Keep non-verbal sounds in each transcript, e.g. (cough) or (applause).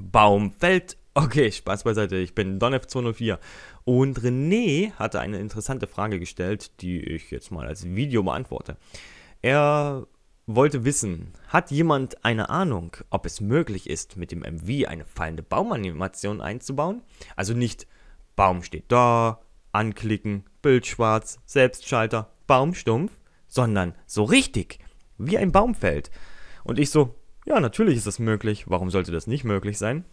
Baum fällt. Okay, Spaß beiseite, ich bin DonF204. Und René hatte eine interessante Frage gestellt, die ich jetzt mal als Video beantworte. Er wollte wissen, hat jemand eine Ahnung, ob es möglich ist, mit dem MV eine fallende Baumanimation einzubauen? Also nicht Baum steht da, anklicken, Bild schwarz, Selbstschalter, Baumstumpf, sondern so richtig, wie ein Baum fällt. Und ich so, ja, natürlich ist das möglich. Warum sollte das nicht möglich sein?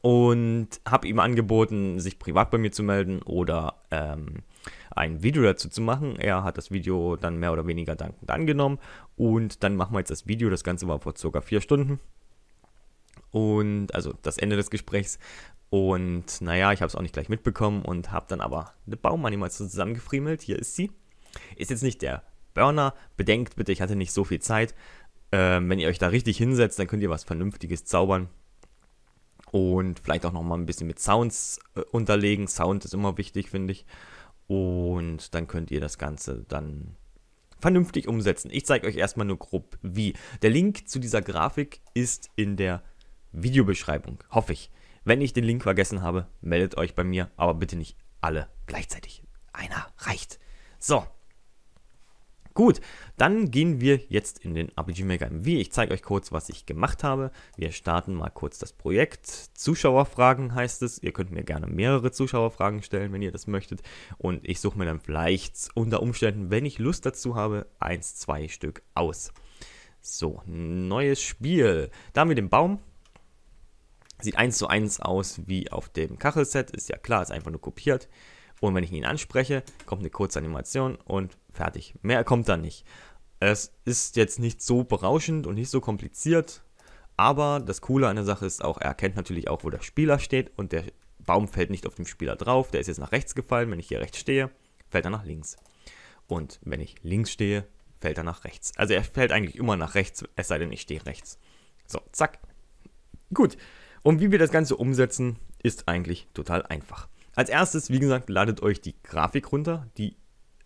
Und habe ihm angeboten, sich privat bei mir zu melden oder ähm, ein Video dazu zu machen. Er hat das Video dann mehr oder weniger dankend angenommen. Und dann machen wir jetzt das Video. Das Ganze war vor circa vier Stunden. Und also das Ende des Gesprächs. Und naja, ich habe es auch nicht gleich mitbekommen und habe dann aber eine Baumanimation zusammengefriemelt. Hier ist sie. Ist jetzt nicht der Burner. Bedenkt bitte, ich hatte nicht so viel Zeit. Ähm, wenn ihr euch da richtig hinsetzt, dann könnt ihr was Vernünftiges zaubern. Und vielleicht auch nochmal ein bisschen mit Sounds äh, unterlegen. Sound ist immer wichtig, finde ich. Und dann könnt ihr das Ganze dann vernünftig umsetzen. Ich zeige euch erstmal nur grob wie. Der Link zu dieser Grafik ist in der Videobeschreibung, hoffe ich. Wenn ich den Link vergessen habe, meldet euch bei mir, aber bitte nicht alle gleichzeitig. Einer reicht. So, Gut, dann gehen wir jetzt in den RPG Maker MV. Ich zeige euch kurz, was ich gemacht habe. Wir starten mal kurz das Projekt. Zuschauerfragen heißt es. Ihr könnt mir gerne mehrere Zuschauerfragen stellen, wenn ihr das möchtet. Und ich suche mir dann vielleicht unter Umständen, wenn ich Lust dazu habe, eins, zwei Stück aus. So, neues Spiel. Da haben wir den Baum. Sieht eins zu eins aus wie auf dem Kachelset. Ist ja klar, ist einfach nur kopiert. Und wenn ich ihn anspreche, kommt eine kurze Animation und fertig. Mehr kommt da nicht. Es ist jetzt nicht so berauschend und nicht so kompliziert, aber das Coole an der Sache ist auch, er erkennt natürlich auch, wo der Spieler steht und der Baum fällt nicht auf dem Spieler drauf. Der ist jetzt nach rechts gefallen. Wenn ich hier rechts stehe, fällt er nach links. Und wenn ich links stehe, fällt er nach rechts. Also er fällt eigentlich immer nach rechts, es sei denn, ich stehe rechts. So, zack. Gut. Und wie wir das Ganze umsetzen, ist eigentlich total einfach. Als erstes, wie gesagt, ladet euch die Grafik runter. Die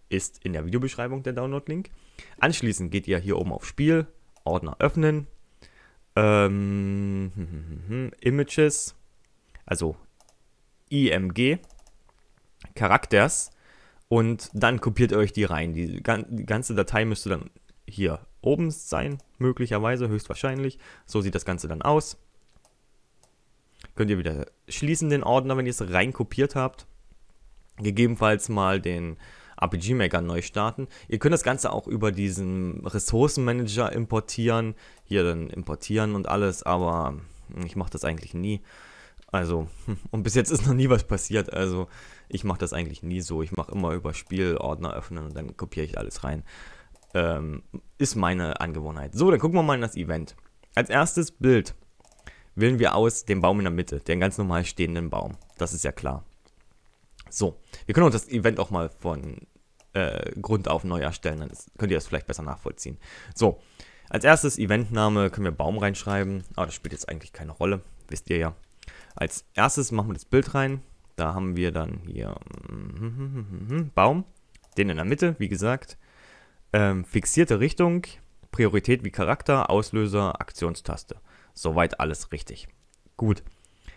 ist in der Videobeschreibung der Download-Link. Anschließend geht ihr hier oben auf Spiel, Ordner öffnen, ähm, (laughs) Images, also IMG, Charakters und dann kopiert ihr euch die rein. die ganze Datei müsste dann hier oben sein, möglicherweise, höchstwahrscheinlich. So sieht das Ganze dann aus. Könnt ihr wieder schließen den Ordner, wenn ihr es reinkopiert kopiert habt. Gegebenenfalls mal den RPG Maker neu starten. Ihr könnt das Ganze auch über diesen Ressourcenmanager importieren. Hier dann importieren und alles, aber ich mache das eigentlich nie. Also, (laughs) und bis jetzt ist noch nie was passiert. Also, ich mache das eigentlich nie so. Ich mache immer über Spielordner öffnen und dann kopiere ich alles rein. Ähm, ist meine Angewohnheit. So, dann gucken wir mal in das Event. Als erstes Bild wählen wir aus den Baum in der Mitte, den ganz normal stehenden Baum. Das ist ja klar. So, wir können uns das Event auch mal von äh, Grund auf neu erstellen, dann ist, könnt ihr das vielleicht besser nachvollziehen. So, als erstes Eventname können wir Baum reinschreiben, aber das spielt jetzt eigentlich keine Rolle, wisst ihr ja. Als erstes machen wir das Bild rein, da haben wir dann hier mhm, Baum, den in der Mitte, wie gesagt, ähm, fixierte Richtung, Priorität wie Charakter, Auslöser, Aktionstaste. Soweit alles richtig. Gut.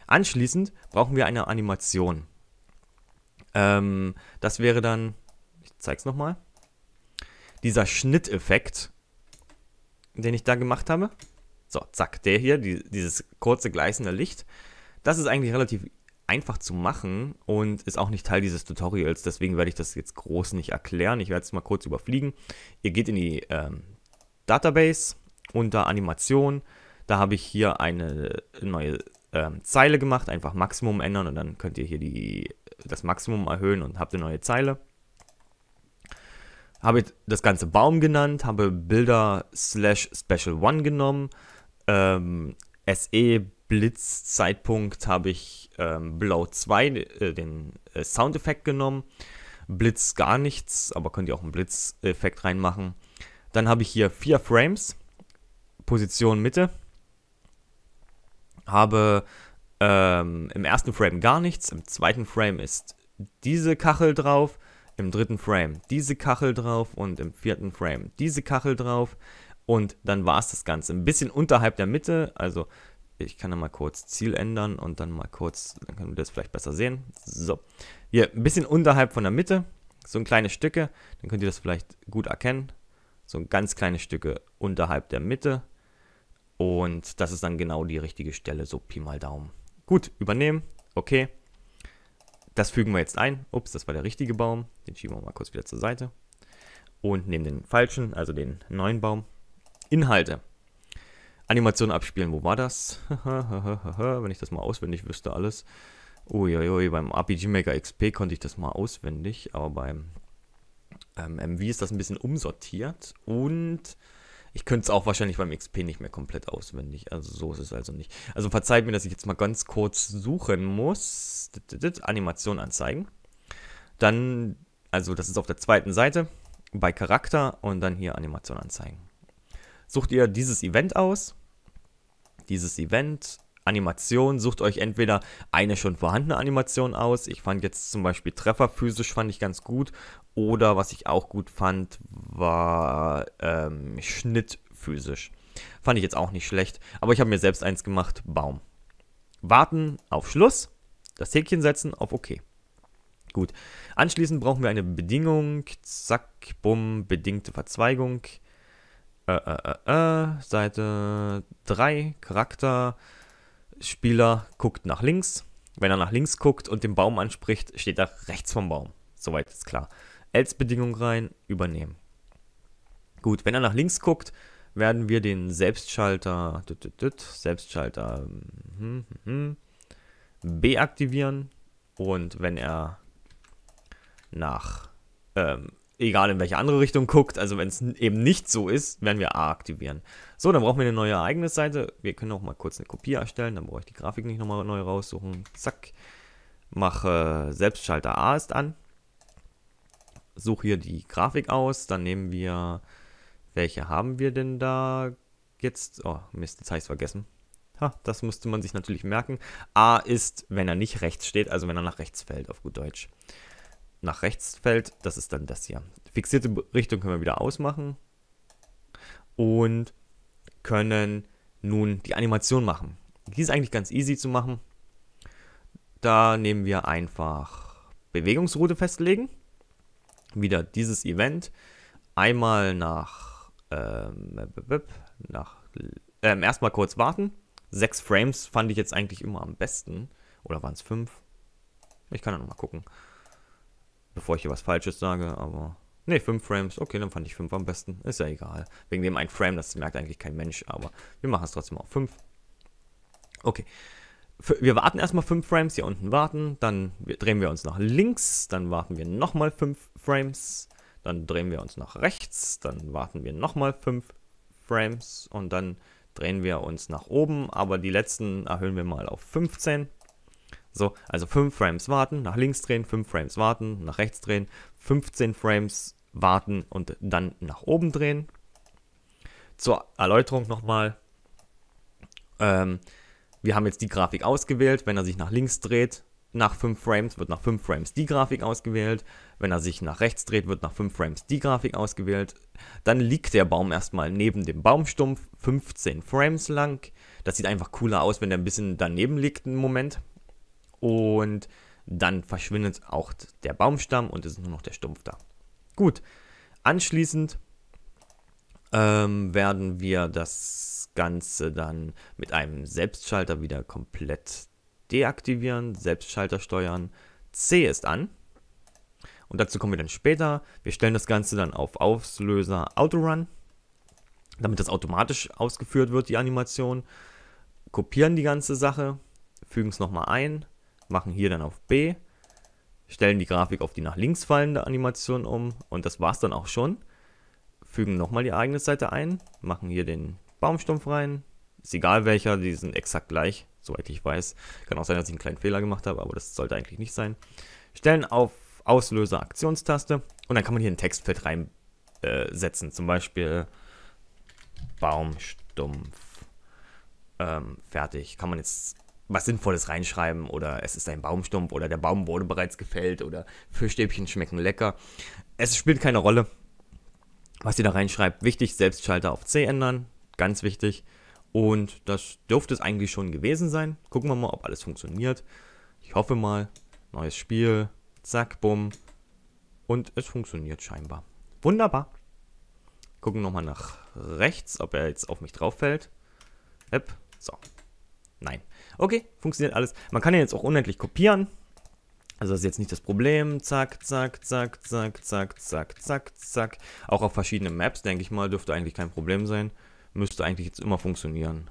Anschließend brauchen wir eine Animation. Ähm, das wäre dann, ich zeig's nochmal, dieser Schnitteffekt, den ich da gemacht habe. So, zack, der hier, die, dieses kurze gleißende Licht. Das ist eigentlich relativ einfach zu machen und ist auch nicht Teil dieses Tutorials, deswegen werde ich das jetzt groß nicht erklären. Ich werde es mal kurz überfliegen. Ihr geht in die ähm, Database unter Animation, da habe ich hier eine neue äh, Zeile gemacht, einfach Maximum ändern und dann könnt ihr hier die, das Maximum erhöhen und habt eine neue Zeile. Habe das ganze Baum genannt, habe Bilder slash Special One genommen, ähm, SE Blitzzeitpunkt habe ich ähm, Blow 2, äh, den äh, Soundeffekt genommen. Blitz gar nichts, aber könnt ihr auch einen Blitzeffekt reinmachen. Dann habe ich hier vier Frames, Position Mitte, habe ähm, im ersten Frame gar nichts, im zweiten Frame ist diese Kachel drauf, im dritten Frame diese Kachel drauf und im vierten Frame diese Kachel drauf und dann war es das Ganze. Ein bisschen unterhalb der Mitte, also ich kann da mal kurz Ziel ändern und dann mal kurz, dann können wir das vielleicht besser sehen. So, hier ein bisschen unterhalb von der Mitte, so ein kleines Stücke, dann könnt ihr das vielleicht gut erkennen. So ein ganz kleines Stücke unterhalb der Mitte. Und das ist dann genau die richtige Stelle, so Pi mal Daumen. Gut, übernehmen, okay. Das fügen wir jetzt ein. Ups, das war der richtige Baum. Den schieben wir mal kurz wieder zur Seite. Und nehmen den falschen, also den neuen Baum. Inhalte. Animation abspielen, wo war das? (laughs) Wenn ich das mal auswendig wüsste alles. Uiuiui, beim RPG Maker XP konnte ich das mal auswendig, aber beim ähm, MV ist das ein bisschen umsortiert und ich könnte es auch wahrscheinlich beim XP nicht mehr komplett auswendig. Also so ist es also nicht. Also verzeiht mir, dass ich jetzt mal ganz kurz suchen muss. Animation anzeigen. Dann, also das ist auf der zweiten Seite bei Charakter und dann hier Animation anzeigen. Sucht ihr dieses Event aus. Dieses Event Animation. Sucht euch entweder eine schon vorhandene Animation aus. Ich fand jetzt zum Beispiel Treffer physisch fand ich ganz gut. Oder was ich auch gut fand, war ähm, Schnitt physisch. Fand ich jetzt auch nicht schlecht. Aber ich habe mir selbst eins gemacht, Baum. Warten auf Schluss, das Häkchen setzen auf OK. Gut. Anschließend brauchen wir eine Bedingung. Zack, bumm, bedingte Verzweigung. Äh, äh, äh, äh Seite 3, Charakter. Spieler guckt nach links. Wenn er nach links guckt und den Baum anspricht, steht er rechts vom Baum. Soweit ist klar. Else-Bedingung rein, übernehmen. Gut, wenn er nach links guckt, werden wir den Selbstschalter, Selbstschalter hm, hm, hm, hm, B aktivieren. Und wenn er nach ähm, egal in welche andere Richtung guckt, also wenn es eben nicht so ist, werden wir A aktivieren. So, dann brauchen wir eine neue Ereignisseite. Wir können auch mal kurz eine Kopie erstellen, dann brauche ich die Grafik nicht nochmal neu raussuchen. Zack, mache Selbstschalter A ist an, suche hier die Grafik aus, dann nehmen wir, welche haben wir denn da jetzt? Oh Mist, jetzt habe ich es vergessen. Ha, das musste man sich natürlich merken. A ist, wenn er nicht rechts steht, also wenn er nach rechts fällt, auf gut Deutsch nach rechts fällt, das ist dann das hier. Fixierte Richtung können wir wieder ausmachen und können nun die Animation machen. Die ist eigentlich ganz easy zu machen. Da nehmen wir einfach Bewegungsroute festlegen. Wieder dieses Event. Einmal nach, ähm, nach ähm, erstmal kurz warten. Sechs Frames fand ich jetzt eigentlich immer am besten. Oder waren es fünf? Ich kann ja nochmal gucken. Bevor ich hier was Falsches sage, aber... Ne, 5 Frames. Okay, dann fand ich 5 am besten. Ist ja egal. Wegen dem ein Frame, das merkt eigentlich kein Mensch, aber wir machen es trotzdem auf 5. Okay. Wir warten erstmal 5 Frames, hier unten warten, dann drehen wir uns nach links, dann warten wir nochmal 5 Frames, dann drehen wir uns nach rechts, dann warten wir nochmal 5 Frames und dann drehen wir uns nach oben, aber die letzten erhöhen wir mal auf 15. So, also 5 Frames warten, nach links drehen, 5 Frames warten, nach rechts drehen, 15 Frames warten und dann nach oben drehen. Zur Erläuterung nochmal. Ähm, wir haben jetzt die Grafik ausgewählt. Wenn er sich nach links dreht, nach 5 Frames wird nach 5 Frames die Grafik ausgewählt. Wenn er sich nach rechts dreht, wird nach 5 Frames die Grafik ausgewählt. Dann liegt der Baum erstmal neben dem Baumstumpf 15 Frames lang. Das sieht einfach cooler aus, wenn der ein bisschen daneben liegt einen Moment. Und dann verschwindet auch der Baumstamm und es ist nur noch der Stumpf da. Gut, anschließend ähm, werden wir das Ganze dann mit einem Selbstschalter wieder komplett deaktivieren, Selbstschalter steuern. C ist an. Und dazu kommen wir dann später. Wir stellen das Ganze dann auf Auslöser Autorun, damit das automatisch ausgeführt wird, die Animation. Kopieren die ganze Sache, fügen es nochmal ein machen hier dann auf B, stellen die Grafik auf die nach links fallende Animation um und das war's dann auch schon. Fügen nochmal die eigene Seite ein, machen hier den Baumstumpf rein, ist egal welcher, die sind exakt gleich, soweit ich weiß. Kann auch sein, dass ich einen kleinen Fehler gemacht habe, aber das sollte eigentlich nicht sein. Stellen auf Auslöser Aktionstaste und dann kann man hier ein Textfeld reinsetzen, äh, zum Beispiel Baumstumpf. Ähm, fertig. Kann man jetzt was Sinnvolles reinschreiben oder es ist ein Baumstumpf oder der Baum wurde bereits gefällt oder Fischstäbchen schmecken lecker. Es spielt keine Rolle, was ihr da reinschreibt. Wichtig, Selbstschalter auf C ändern, ganz wichtig. Und das dürfte es eigentlich schon gewesen sein. Gucken wir mal, ob alles funktioniert. Ich hoffe mal. Neues Spiel. Zack, bumm. Und es funktioniert scheinbar. Wunderbar. Gucken nochmal nach rechts, ob er jetzt auf mich drauf fällt. Yep. So, Nein. Okay, funktioniert alles. Man kann ihn jetzt auch unendlich kopieren. Also das ist jetzt nicht das Problem. Zack, zack, zack, zack, zack, zack, zack, zack. Auch auf verschiedenen Maps, denke ich mal, dürfte eigentlich kein Problem sein. Müsste eigentlich jetzt immer funktionieren.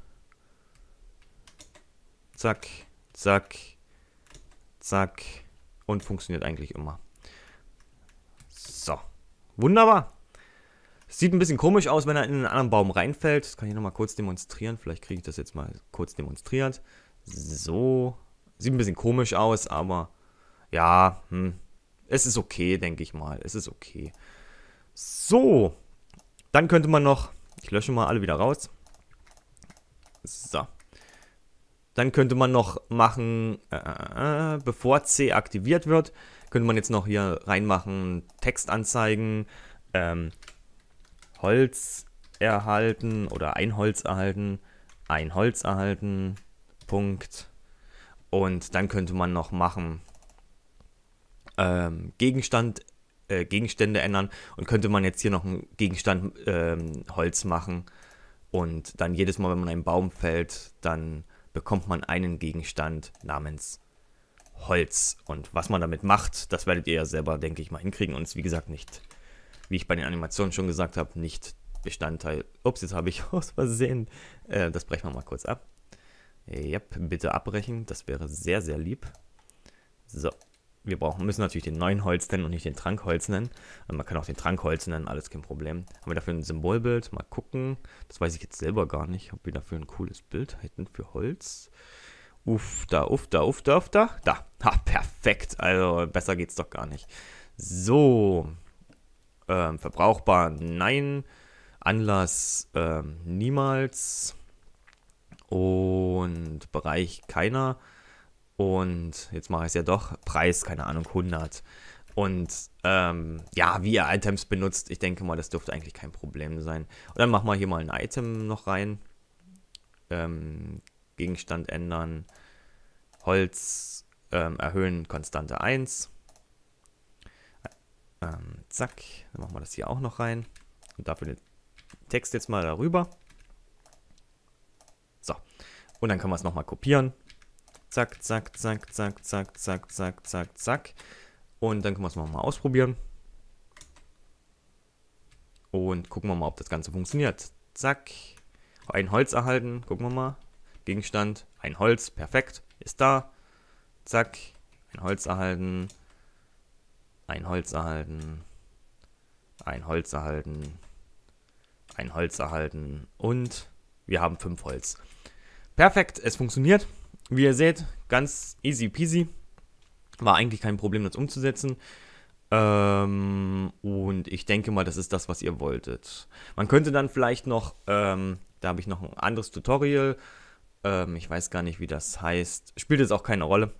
Zack, zack, zack. Und funktioniert eigentlich immer. So. Wunderbar. Sieht ein bisschen komisch aus, wenn er in einen anderen Baum reinfällt. Das kann ich nochmal kurz demonstrieren. Vielleicht kriege ich das jetzt mal kurz demonstriert. So. Sieht ein bisschen komisch aus, aber ja, hm. es ist okay, denke ich mal. Es ist okay. So. Dann könnte man noch, ich lösche mal alle wieder raus. So. Dann könnte man noch machen, äh, äh, äh bevor C aktiviert wird, könnte man jetzt noch hier reinmachen, Text anzeigen, ähm, Holz erhalten oder ein Holz erhalten, ein Holz erhalten, Punkt. Und dann könnte man noch machen ähm, Gegenstand, äh, Gegenstände ändern und könnte man jetzt hier noch einen Gegenstand ähm, Holz machen und dann jedes Mal, wenn man einen Baum fällt, dann bekommt man einen Gegenstand namens Holz. Und was man damit macht, das werdet ihr ja selber, denke ich mal, hinkriegen und es wie gesagt nicht wie ich bei den Animationen schon gesagt habe, nicht Bestandteil. Ups, jetzt habe ich (laughs) aus Versehen. Äh, das brechen wir mal kurz ab. Yep, bitte abbrechen. Das wäre sehr, sehr lieb. So. Wir brauchen, müssen natürlich den neuen Holz nennen und nicht den Trankholz nennen. Und also man kann auch den Trankholz nennen, alles kein Problem. Haben wir dafür ein Symbolbild? Mal gucken. Das weiß ich jetzt selber gar nicht, ob wir dafür ein cooles Bild hätten für Holz. Uff, da, uff, da, uff, da, uff, da. Da. Ha, perfekt. Also besser geht's doch gar nicht. So. Ähm, verbrauchbar, nein. Anlass ähm, niemals. Und Bereich keiner. Und jetzt mache ich es ja doch. Preis, keine Ahnung, 100. Und ähm, ja, wie ihr Items benutzt, ich denke mal, das dürfte eigentlich kein Problem sein. Und dann machen wir hier mal ein Item noch rein. Ähm, Gegenstand ändern. Holz ähm, erhöhen, Konstante 1. Ähm, zack, dann machen wir das hier auch noch rein. Und dafür den Text jetzt mal darüber. So, und dann können wir es nochmal kopieren. Zack, zack, zack, zack, zack, zack, zack, zack, zack. Und dann können wir es nochmal ausprobieren. Und gucken wir mal, ob das Ganze funktioniert. Zack, ein Holz erhalten, gucken wir mal. Gegenstand, ein Holz, perfekt, ist da. Zack, ein Holz erhalten, ein Holz erhalten. Ein Holz erhalten. Ein Holz erhalten. Und wir haben fünf Holz. Perfekt, es funktioniert. Wie ihr seht, ganz easy peasy. War eigentlich kein Problem, das umzusetzen. Ähm, und ich denke mal, das ist das, was ihr wolltet. Man könnte dann vielleicht noch, ähm, da habe ich noch ein anderes Tutorial. Ähm, ich weiß gar nicht, wie das heißt. Spielt jetzt auch keine Rolle.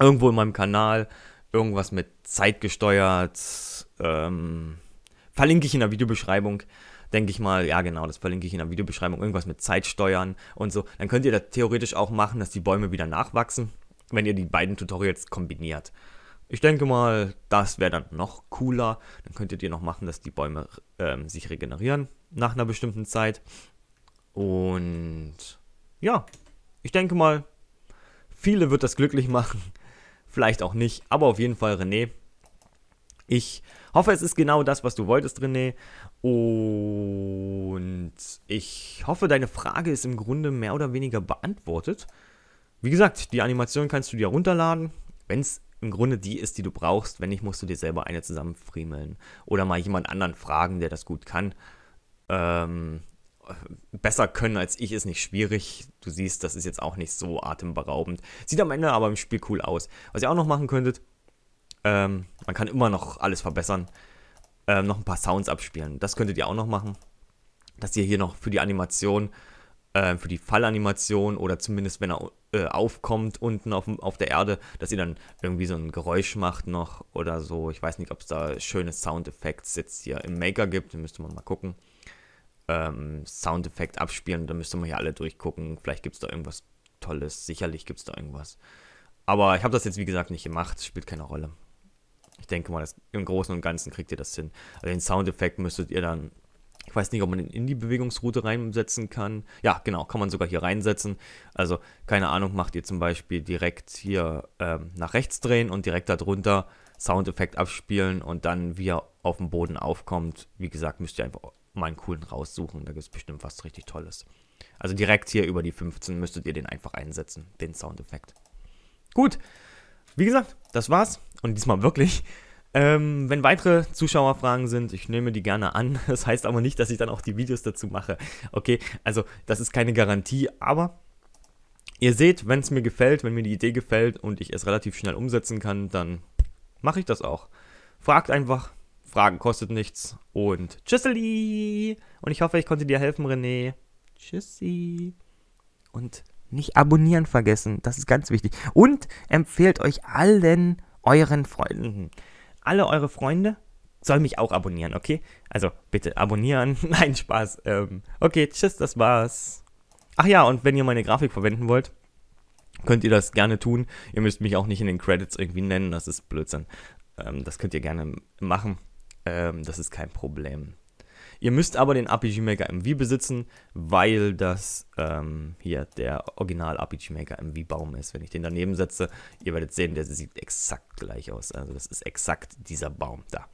Irgendwo in meinem Kanal irgendwas mit zeitgesteuert. Ähm, verlinke ich in der Videobeschreibung. Denke ich mal, ja genau, das verlinke ich in der Videobeschreibung. Irgendwas mit Zeit steuern und so. Dann könnt ihr das theoretisch auch machen, dass die Bäume wieder nachwachsen, wenn ihr die beiden Tutorials kombiniert. Ich denke mal, das wäre dann noch cooler. Dann könntet ihr noch machen, dass die Bäume ähm, sich regenerieren nach einer bestimmten Zeit. Und ja, ich denke mal, viele wird das glücklich machen vielleicht auch nicht, aber auf jeden Fall René. Ich hoffe, es ist genau das, was du wolltest, René. Und ich hoffe, deine Frage ist im Grunde mehr oder weniger beantwortet. Wie gesagt, die Animation kannst du dir runterladen, wenn es im Grunde die ist, die du brauchst. Wenn nicht, musst du dir selber eine zusammenfriemeln. Oder mal jemand anderen fragen, der das gut kann. Ähm, besser können als ich ist nicht schwierig. Du siehst, das ist jetzt auch nicht so atemberaubend. Sieht am Ende aber im Spiel cool aus. Was ihr auch noch machen könntet, ähm, man kann immer noch alles verbessern. Ähm, noch ein paar Sounds abspielen. Das könntet ihr auch noch machen. Dass ihr hier noch für die Animation, äh, für die Fallanimation oder zumindest wenn er äh, aufkommt unten auf, auf der Erde, dass ihr dann irgendwie so ein Geräusch macht noch oder so. Ich weiß nicht, ob es da schöne Soundeffekte jetzt hier im Maker gibt. Da müsste man mal gucken ähm, Soundeffekt abspielen. Da müsste man ja alle durchgucken. Vielleicht gibt es da irgendwas Tolles. Sicherlich gibt es da irgendwas. Aber ich habe das jetzt, wie gesagt, nicht gemacht. Spielt keine Rolle. Ich denke mal, das, im Großen und Ganzen kriegt ihr das hin. Also den Soundeffekt müsstet ihr dann... Ich weiß nicht, ob man den in die Bewegungsroute reinsetzen kann. Ja, genau, kann man sogar hier reinsetzen. Also, keine Ahnung, macht ihr zum Beispiel direkt hier ähm, nach rechts drehen und direkt darunter Soundeffekt abspielen und dann, wie er auf dem Boden aufkommt, wie gesagt, müsst ihr einfach mal einen coolen raussuchen. Da gibt es bestimmt was richtig Tolles. Also direkt hier über die 15 müsstet ihr den einfach einsetzen, den Soundeffekt. Gut, wie gesagt, das war's. Und diesmal wirklich. Ähm, wenn weitere Zuschauerfragen sind, ich nehme die gerne an. (laughs) Das heißt aber nicht, dass ich dann auch die Videos dazu mache. Okay, also das ist keine Garantie, aber ihr seht, wenn es mir gefällt, wenn mir die Idee gefällt und ich es relativ schnell umsetzen kann, dann mache ich das auch. Fragt einfach, Fragen kostet nichts. Und tschüsseli! Und ich hoffe, ich konnte dir helfen, René. Tschüssi. Und nicht abonnieren vergessen, das ist ganz wichtig. Und empfehlt euch allen euren Freunden. Mhm. Alle eure Freunde sollen mich auch abonnieren, okay? Also bitte abonnieren. (laughs) Nein, Spaß. Ähm, okay, tschüss, das war's. Ach ja, und wenn ihr meine Grafik verwenden wollt, könnt ihr das gerne tun. Ihr müsst mich auch nicht in den Credits irgendwie nennen, das ist Blödsinn. Ähm, das könnt ihr gerne machen. Ähm, das ist kein Problem. Ihr müsst aber den RPG Maker MV besitzen, weil das ähm, hier der Original RPG Maker MV Baum ist. Wenn ich den daneben setze, ihr werdet sehen, der sieht exakt gleich aus. Also das ist exakt dieser Baum da.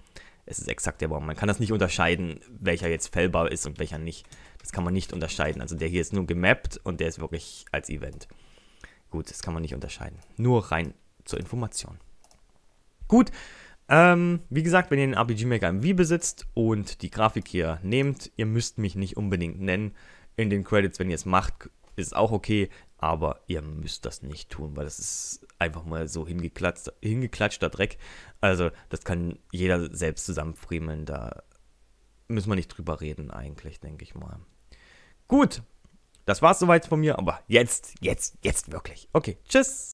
Es ist exakt der Baum. Man kann das nicht unterscheiden, welcher jetzt fällbar ist und welcher nicht. Das kann man nicht unterscheiden. Also der hier ist nur gemappt und der ist wirklich als Event. Gut, das kann man nicht unterscheiden. Nur rein zur Information. Gut, ähm, wie gesagt, wenn ihr den RPG Maker im Wii besitzt und die Grafik hier nehmt, ihr müsst mich nicht unbedingt nennen in den Credits, wenn ihr es macht, ist auch okay, aber ihr müsst das nicht tun, weil das ist einfach mal so hingeklatscht, hingeklatschter Dreck. Also, das kann jeder selbst zusammenfriemeln, da müssen wir nicht drüber reden eigentlich, denke ich mal. Gut, das war's soweit von mir, aber jetzt, jetzt, jetzt wirklich. Okay, tschüss!